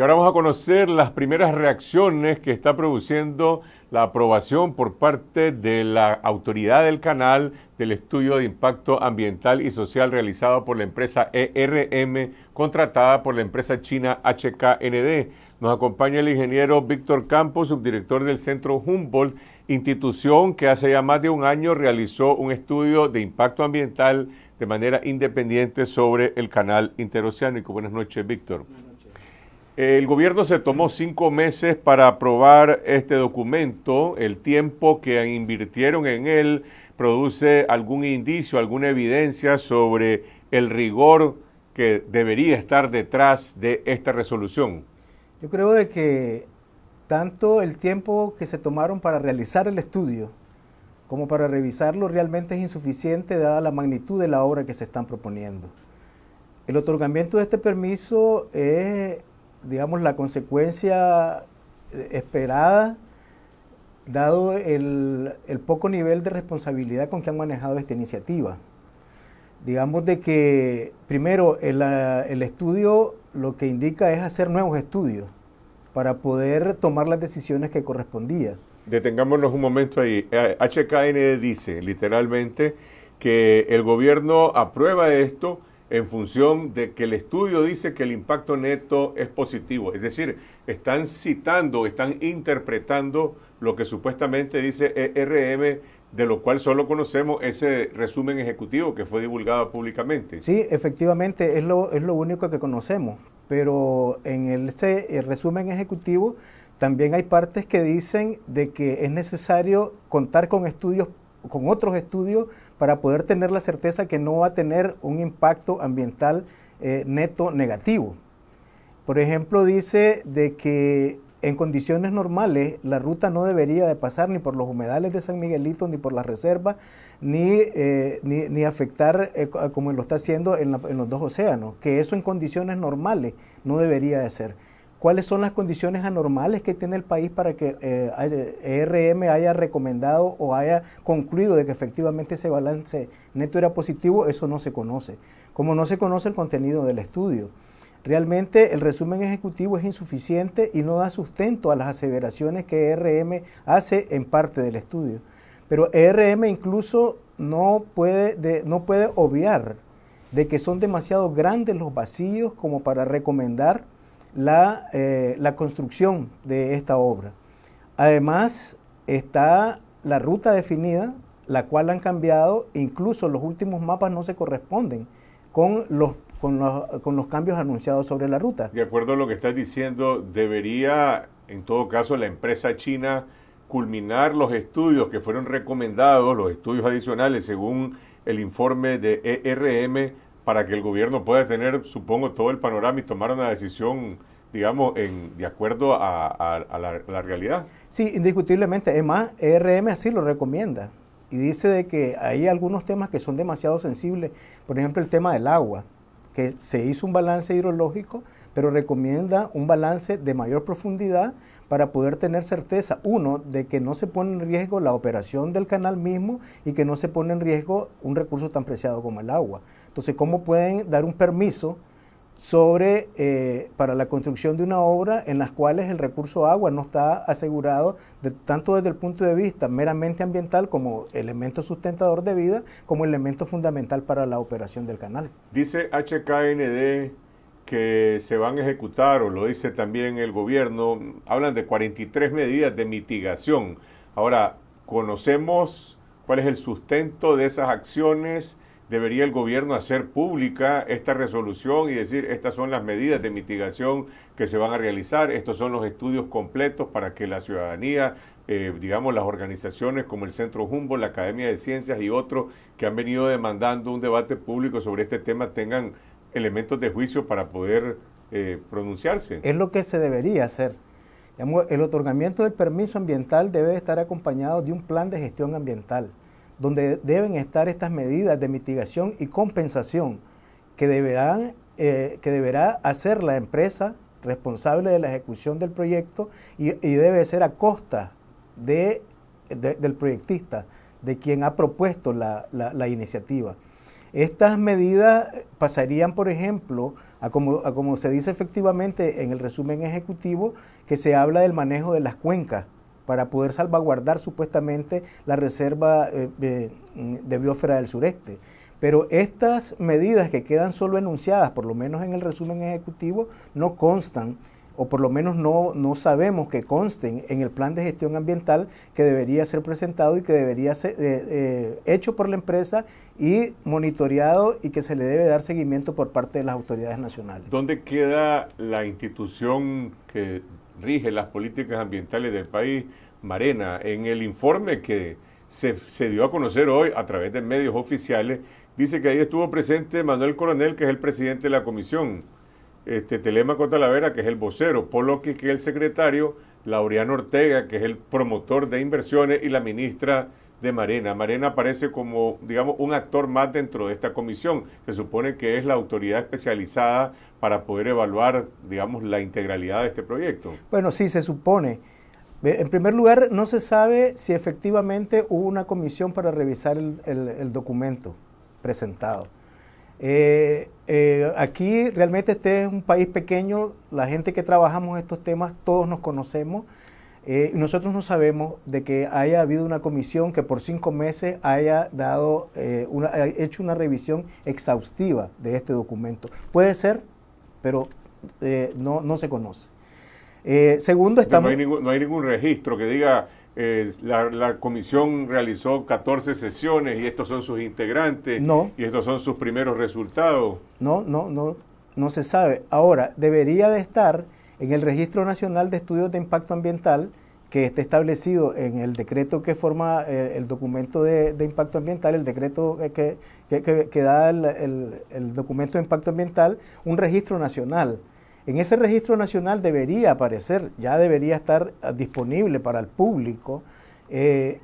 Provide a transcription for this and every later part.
Y ahora vamos a conocer las primeras reacciones que está produciendo la aprobación por parte de la autoridad del canal del estudio de impacto ambiental y social realizado por la empresa ERM, contratada por la empresa china HKND. Nos acompaña el ingeniero Víctor Campos, subdirector del Centro Humboldt, institución que hace ya más de un año realizó un estudio de impacto ambiental de manera independiente sobre el canal interoceánico. Buenas noches, Víctor. El gobierno se tomó cinco meses para aprobar este documento. El tiempo que invirtieron en él produce algún indicio, alguna evidencia sobre el rigor que debería estar detrás de esta resolución. Yo creo de que tanto el tiempo que se tomaron para realizar el estudio como para revisarlo realmente es insuficiente dada la magnitud de la obra que se están proponiendo. El otorgamiento de este permiso es digamos, la consecuencia eh, esperada, dado el, el, poco nivel de responsabilidad con que han manejado esta iniciativa. Digamos de que, primero, el, el estudio lo que indica es hacer nuevos estudios para poder tomar las decisiones que correspondían. Detengámonos un momento ahí. HKN eh, dice literalmente que el gobierno aprueba esto, en función de que el estudio dice que el impacto neto es positivo. Es decir, están citando, están interpretando lo que supuestamente dice ERM, de lo cual solo conocemos ese resumen ejecutivo que fue divulgado públicamente. Sí, efectivamente, es lo, es lo único que conocemos, pero en ese resumen ejecutivo también hay partes que dicen de que es necesario contar con estudios, con otros estudios para poder tener la certeza que no va a tener un impacto ambiental eh, neto negativo. Por ejemplo, dice de que en condiciones normales la ruta no debería de pasar ni por los humedales de San Miguelito, ni por la reserva ni, eh, afectar eh, como lo está haciendo en, en los dos océanos, que eso en condiciones normales no debería de ser cuáles son las condiciones anormales que tiene el país para que ERM haya recomendado o haya concluido de que efectivamente ese balance neto era positivo, eso no se conoce, como no se conoce el contenido del estudio. Realmente el resumen ejecutivo es insuficiente y no da sustento a las aseveraciones que ERM hace en parte del estudio. Pero ERM incluso no puede, no puede obviar de que son demasiado grandes los vacíos como para recomendar eh, la, construcción de esta obra. Además, está la ruta definida, la cual han cambiado, incluso los últimos mapas no se corresponden con los con los, con los, cambios anunciados sobre la ruta. De acuerdo a lo que estás diciendo, debería, en todo caso, la empresa china culminar los estudios que fueron recomendados, los estudios adicionales, según el informe de ERM, para que el gobierno pueda tener, supongo, todo el panorama y tomar una decisión, digamos, de acuerdo a, la, realidad. Sí, indiscutiblemente. Es más, ERM así lo recomienda. Y dice de que hay algunos temas que son demasiado sensibles. Por ejemplo, el tema del agua, que se hizo un balance hidrológico, pero recomienda un balance de mayor profundidad para poder tener certeza, uno, de que no se pone en riesgo la operación del canal mismo y que no se pone en riesgo un recurso tan preciado como el agua. Entonces, ¿cómo pueden dar un permiso sobre, eh, para la construcción de una obra en las cuales el recurso agua no está asegurado tanto desde el punto de vista meramente ambiental como elemento sustentador de vida, como elemento fundamental para la operación del canal? Dice HKND que se van a ejecutar, o lo dice también el gobierno, hablan de 43 medidas de mitigación. Ahora, conocemos cuál es el sustento de esas acciones, debería el gobierno hacer pública esta resolución y decir estas son las medidas de mitigación que se van a realizar, estos son los estudios completos para que la ciudadanía, eh, digamos las organizaciones como el Centro Jumbo, la Academia de Ciencias y otros que han venido demandando un debate público sobre este tema tengan elementos de juicio para poder eh, pronunciarse. Es lo que se debería hacer. El otorgamiento del permiso ambiental debe estar acompañado de un plan de gestión ambiental donde deben estar estas medidas de mitigación y compensación que, deberán, eh, que deberá hacer la empresa responsable de la ejecución del proyecto y, debe ser a costa del proyectista, de quien ha propuesto la, iniciativa. Estas medidas pasarían, por ejemplo, a como, a como se dice efectivamente en el resumen ejecutivo, que se habla del manejo de las cuencas para poder salvaguardar supuestamente la reserva eh, de mm, biósfera del sureste. Pero estas medidas que quedan solo enunciadas, por lo menos en el resumen ejecutivo, no constan o por lo menos no, no, sabemos que consten en el plan de gestión ambiental que debería ser presentado y que debería ser eh, eh, hecho por la empresa y monitoreado y que se le debe dar seguimiento por parte de las autoridades nacionales. ¿Dónde queda la institución que rige las políticas ambientales del país, Marena, en el informe que se, dio a conocer hoy a través de medios oficiales, dice que ahí estuvo presente Manuel Coronel, que es el presidente de la comisión, este, Telemaco Talavera, que es el vocero, Poloqui, que es el secretario, Laureano Ortega, que es el promotor de inversiones, y la ministra de Marena. Marena aparece como, digamos, un actor más dentro de esta comisión. Se supone que es la autoridad especializada para poder evaluar, digamos, la integralidad de este proyecto. Bueno, sí, se supone. En primer lugar, no se sabe si efectivamente hubo una comisión para revisar el, documento presentado. Eh, eh, aquí realmente este es un país pequeño, la gente que trabajamos estos temas, todos nos conocemos. Eh, nosotros no sabemos de que haya habido una comisión que por cinco meses haya, dado, eh, hecho una revisión exhaustiva de este documento. Puede ser, pero eh, no, no se conoce. segundo, estamos... No hay, ningún, registro que diga la, comisión realizó 14 sesiones y estos son sus integrantes y estos son sus primeros resultados. No, no, no, no se sabe. Ahora, debería de estar en el Registro Nacional de Estudios de Impacto Ambiental que esté establecido en el decreto que forma eh, el, documento de, impacto ambiental, el decreto eh, que, da el, documento de impacto ambiental, un registro nacional. En ese registro nacional debería aparecer, ya debería estar ah, disponible para el público eh,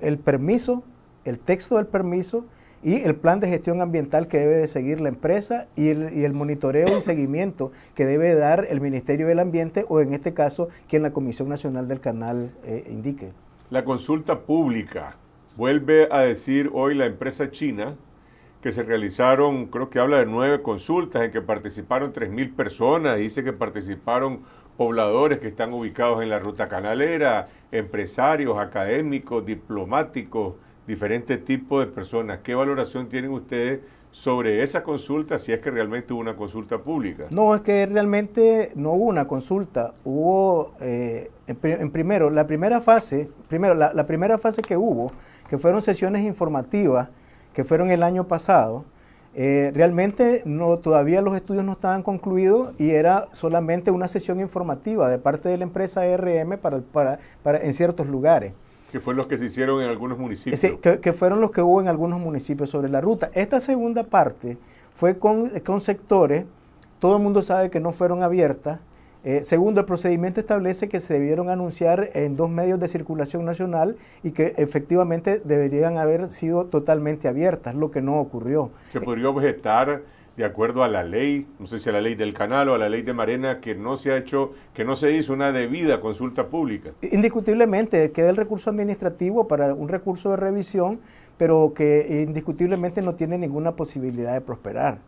el permiso, el texto del permiso y el plan de gestión ambiental que debe de seguir la empresa y el, monitoreo y seguimiento que debe dar el Ministerio del Ambiente o en este caso quien la Comisión Nacional del Canal eh, indique. La consulta pública vuelve a decir hoy la empresa china que se realizaron, creo que habla de nueve consultas en que participaron 3.000 personas, dice que participaron pobladores que están ubicados en la ruta canalera, empresarios, académicos, diplomáticos, diferentes tipos de personas. ¿Qué valoración tienen ustedes sobre esa consulta si es que realmente hubo una consulta pública? No, es que realmente no hubo una consulta. Hubo, eh, en, primero, la primera fase, primero, la, primera fase que hubo, que fueron sesiones informativas, que fueron el año pasado, eh, realmente no, todavía los estudios no estaban concluidos y era solamente una sesión informativa de parte de la empresa RM para, para en ciertos lugares. Que fueron los que se hicieron en algunos municipios. que, fueron los que hubo en algunos municipios sobre la ruta. Esta segunda parte fue con, con sectores, todo el mundo sabe que no fueron abiertas. Eh, segundo, el procedimiento establece que se debieron anunciar en dos medios de circulación nacional y que efectivamente deberían haber sido totalmente abiertas, lo que no ocurrió. Se podría objetar de acuerdo a la ley, no sé si a la ley del canal o a la ley de Marena, que no se ha hecho, que no se hizo una debida consulta pública. Indiscutiblemente, queda el recurso administrativo para un recurso de revisión, pero que indiscutiblemente no tiene ninguna posibilidad de prosperar.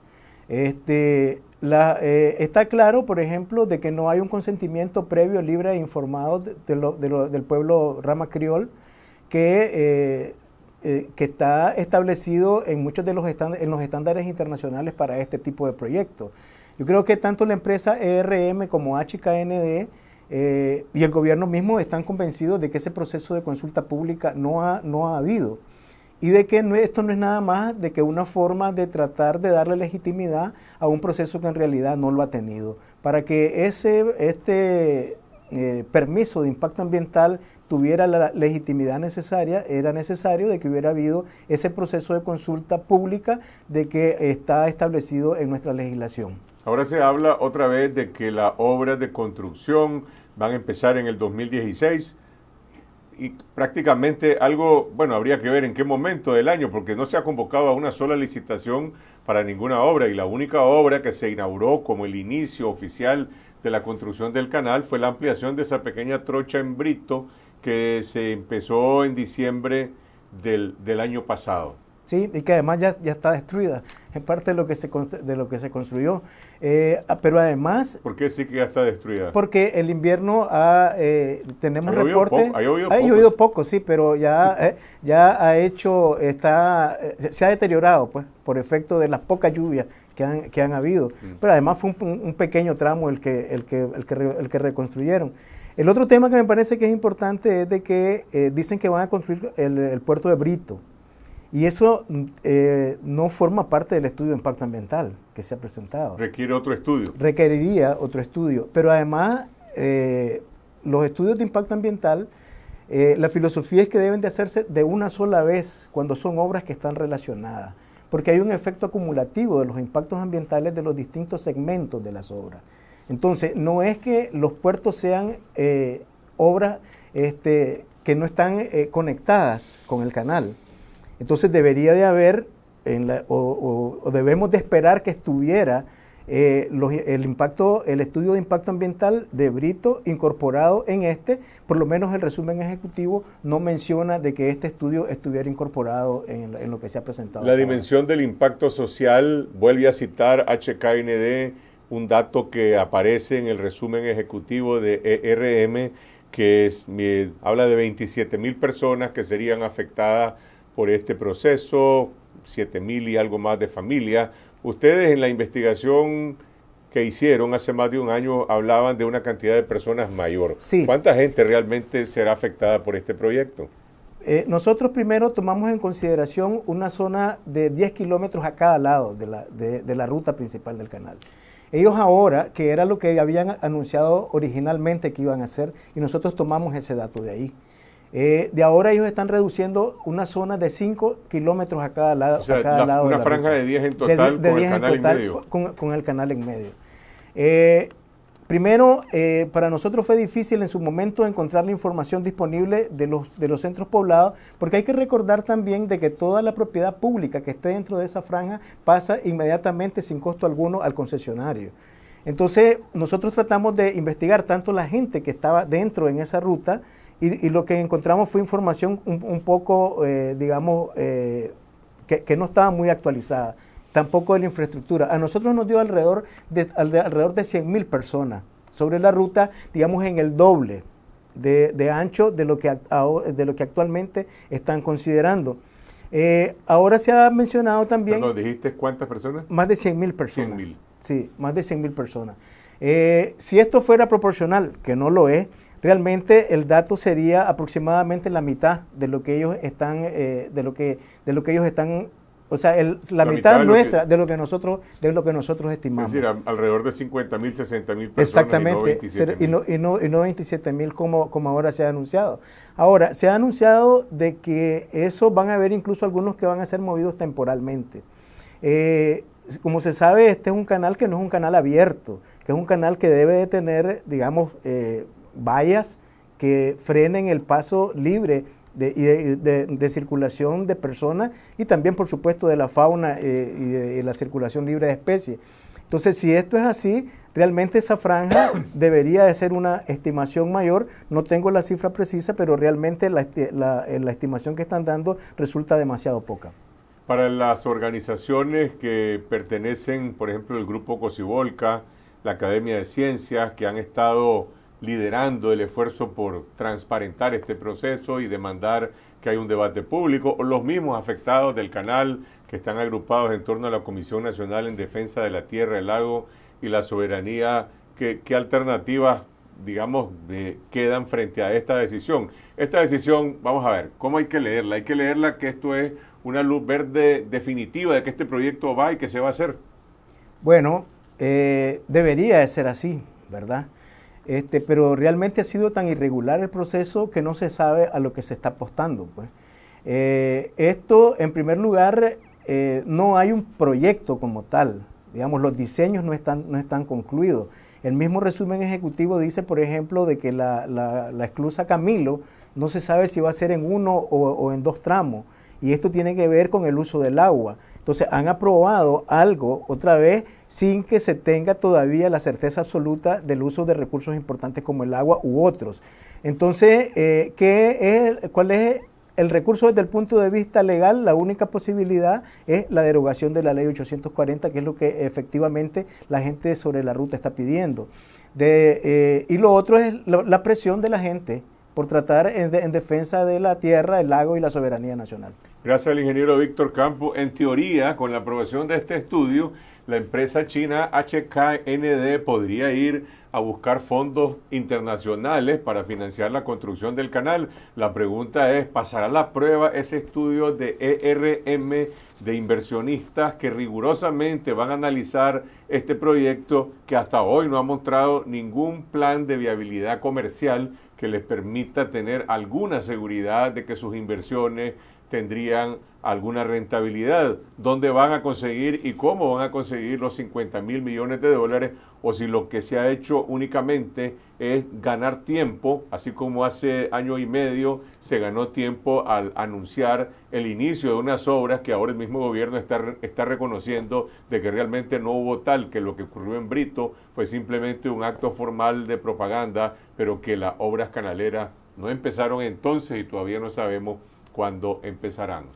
Este, eh, está claro, por ejemplo, de que no hay un consentimiento previo, libre e informado del pueblo rama criol, que eh, eh, que está establecido en muchos de los, estándares internacionales para este tipo de proyectos. Yo creo que tanto la empresa ERM como HKND eh, y el gobierno mismo están convencidos de que ese proceso de consulta pública no ha, no ha habido y de que esto no es nada más de que una forma de tratar de darle legitimidad a un proceso que en realidad no lo ha tenido. Para que ese, este eh, permiso de impacto ambiental tuviera la legitimidad necesaria, era necesario de que hubiera habido ese proceso de consulta pública de que está establecido en nuestra legislación. Ahora se habla otra vez de que las obras de construcción van a empezar en el 2016 y prácticamente algo, bueno, habría que ver en qué momento del año, porque no se ha convocado a una sola licitación para ninguna obra y la única obra que se inauguró como el inicio oficial de la construcción del canal fue la ampliación de esa pequeña trocha en Brito que se empezó en diciembre del, del año pasado. Sí, y que además ya, ya está destruida, en parte de lo que se, de lo que se construyó. Eh, ah, pero además... ¿Por qué sí que ya está destruida? Porque el invierno ha, eh, tenemos ha reporte... ha llovido, poco, sí, pero ya, eh, ya ha hecho, está, se, se ha deteriorado, pues, por efecto de las pocas lluvias que han, habido. Mm. Pero además fue un, pequeño tramo el que, reconstruyeron. El otro tema que me parece que es importante es de que eh, dicen que van a construir el, puerto de Brito. Y eso mm, eh, no forma parte del estudio de impacto ambiental que se ha presentado. Requiere otro estudio. Requeriría otro estudio. Pero además, eh, los estudios de impacto ambiental, la filosofía es que deben de hacerse de una sola vez cuando son obras que están relacionadas porque hay un efecto acumulativo de los impactos ambientales de los distintos segmentos de las obras. Entonces, no es que los puertos sean eh, obras este, que no están eh, conectadas con el canal. Entonces, debería de haber, o, o debemos de esperar que estuviera eh, el, estudio de impacto ambiental de Brito incorporado en este, por lo menos el resumen ejecutivo no menciona de que este estudio estuviera incorporado en, lo que se ha presentado. La dimensión del impacto social, vuelve a citar HKND, un dato que aparece en el resumen ejecutivo de ERM, que habla de 27 mil personas que serían afectadas por este proceso, 7 mil y algo más de familias Ustedes en la investigación que hicieron hace más de un año hablaban de una cantidad de personas mayor. ¿Cuánta gente realmente será afectada por este proyecto? Eh, nosotros primero tomamos en consideración una zona de 10 kilómetros a cada lado de la, de la ruta principal del canal. Ellos ahora, que era lo que habían anunciado originalmente que iban a hacer, y nosotros tomamos ese dato de ahí. Eh, de ahora ellos están reduciendo una zona de 5 kilómetros a cada lado. una franja de 10 en total, 10 el canal en medio. Eh, primero, eh, para nosotros fue difícil en su momento encontrar la información disponible de los, de los centros poblados, porque hay que recordar también de que toda la propiedad pública que esté dentro de esa franja pasa inmediatamente sin costo alguno al concesionario. Entonces, nosotros tratamos de investigar tanto la gente que estaba dentro en esa ruta, y, lo que encontramos fue información un, poco, eh, digamos, eh, que, no estaba muy actualizada, tampoco de la infraestructura. A nosotros nos dio alrededor de, 100 de personas sobre la ruta, digamos, en el doble de, ancho de lo, que, de lo que actualmente están considerando. Eh, ahora se ha mencionado también... nos ¿dijiste cuántas personas? Más de mil personas. Sí, más de 100 mil personas. si esto fuera proporcional, que no lo es, Realmente el dato sería aproximadamente la mitad de lo que ellos están, eh, de lo que, de lo que ellos están o sea, la, mitad, nuestra de lo que nosotros de lo que nosotros estimamos. Es decir, alrededor de 50 mil, 60 mil personas. Exactamente, y no y no, y no, y como, como ahora se ha anunciado. Ahora, se ha anunciado de que eso van a haber incluso algunos que van a ser movidos temporalmente. Eh, como se sabe, este es un canal que no es un canal abierto, que es un canal que debe de tener, digamos, eh, vallas que frenen el paso libre de, de, circulación de personas y también, por supuesto, de la fauna eh, y la circulación libre de especies. Entonces, si esto es así, realmente esa franja debería de ser una estimación mayor. No tengo la cifra precisa, pero realmente la, eh, la estimación que están dando resulta demasiado poca. Para las organizaciones que pertenecen, por ejemplo, el Grupo Cosibolca, la Academia de Ciencias, que han estado liderando el esfuerzo por transparentar este proceso y demandar que haya un debate público, o los mismos afectados del canal que están agrupados en torno a la Comisión Nacional en Defensa de la Tierra, el Lago y la Soberanía, ¿qué, qué alternativas, digamos, eh, quedan frente a esta decisión? Esta decisión, vamos a ver, ¿cómo hay que leerla? Hay que leerla que esto es una luz verde definitiva de que este proyecto va y que se va a hacer. Bueno, eh, debería de ser así, ¿verdad? Este, pero realmente ha sido tan irregular el proceso que no se sabe a lo que se está apostando. Pues. Eh, esto, en primer lugar, eh, no hay un proyecto como tal. Digamos, los diseños no están, no están concluidos. El mismo resumen ejecutivo dice, por ejemplo, de que la, la, esclusa Camilo no se sabe si va a ser en uno o en dos tramos. Y esto tiene que ver con el uso del agua. Entonces han aprobado algo otra vez sin que se tenga todavía la certeza absoluta del uso de recursos importantes como el agua u otros. Entonces, eh, ¿cuál es el recurso desde el punto de vista legal? La única posibilidad es la derogación de la ley 840, que es lo que efectivamente la gente sobre la ruta está pidiendo. Eh, y lo otro es la presión de la gente por tratar en, defensa de la tierra, el lago y la soberanía nacional. Gracias al ingeniero Víctor Campo. En teoría, con la aprobación de este estudio, la empresa china HKND podría ir a buscar fondos internacionales para financiar la construcción del canal. La pregunta es, ¿pasará la prueba ese estudio de ERM de inversionistas que rigurosamente van a analizar este proyecto que hasta hoy no ha mostrado ningún plan de viabilidad comercial? que les permita tener alguna seguridad de que sus inversiones tendrían alguna rentabilidad, dónde van a conseguir y cómo van a conseguir los 50 mil millones de dólares, o si lo que se ha hecho únicamente es ganar tiempo, así como hace año y medio se ganó tiempo al anunciar el inicio de unas obras que ahora el mismo gobierno está, está reconociendo de que realmente no hubo tal, que lo que ocurrió en Brito fue simplemente un acto formal de propaganda, pero que las obras canaleras no empezaron entonces y todavía no sabemos cuando empezarán.